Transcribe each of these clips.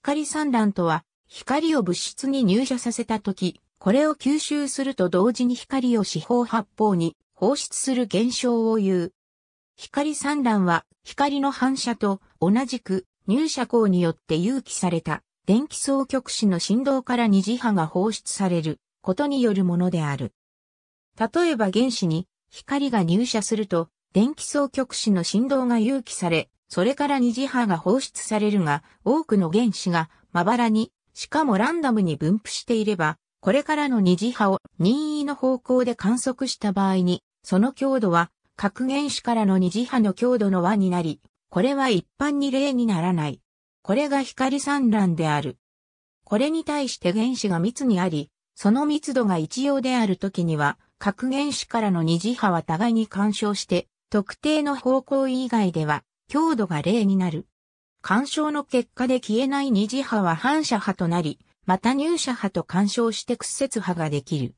光散乱とは、光を物質に入射させたとき、これを吸収すると同時に光を四方八方に放出する現象を言う。光散乱は光の反射と同じく入射光によって誘起された電気双極子の振動から二次波が放出されることによるものである。例えば原子に光が入射すると電気双極子の振動が誘起されそれから二次波が放出されるが、多くの原子がまばらに、しかもランダムに分布していれば、これからの二次波を任意の方向で観測した場合に、その強度は核原子からの二次波の強度の和になり、これは一般に例にならない。これが光散乱である。これに対して原子が密にあり、その密度が一様である時には、核原子からの二次波は互いに干渉して、特定の方向以外では強度が0になる。干渉の結果で消えない二次波は反射波となり、また入射波と干渉して屈折波ができる。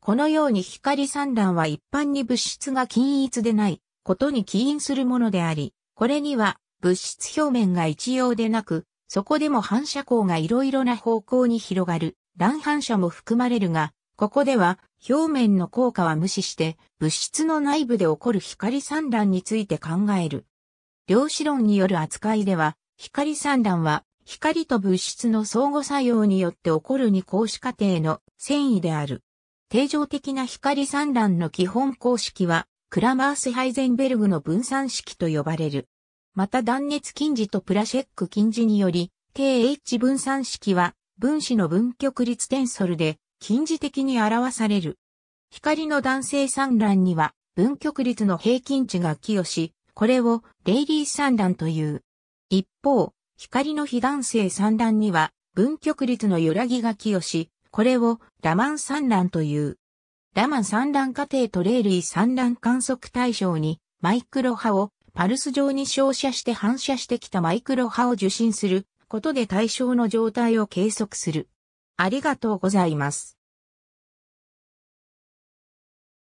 このように光散乱は一般に物質が均一でないことに起因するものであり、これには物質表面が一様でなく、そこでも反射光がいろいろな方向に広がる乱反射も含まれるが、ここでは表面の効果は無視して物質の内部で起こる光散乱について考える。量子論による扱いでは、光散乱は、光と物質の相互作用によって起こる二公子過程の繊維である。定常的な光散乱の基本公式は、クラマース・ハイゼンベルグの分散式と呼ばれる。また断熱近似とプラシェック近似により、KH 分散式は分子の分極率テンソルで近似的に表される。光の弾性散乱には分極率の平均値が寄与し、これをレイリー三段という。一方、光の被弾性三段には分極率の揺らぎが寄与し、これをラマン三段という。ラマン三段過程とレイリー三段観測対象にマイクロ波をパルス上に照射して反射してきたマイクロ波を受信することで対象の状態を計測する。ありがとうございます。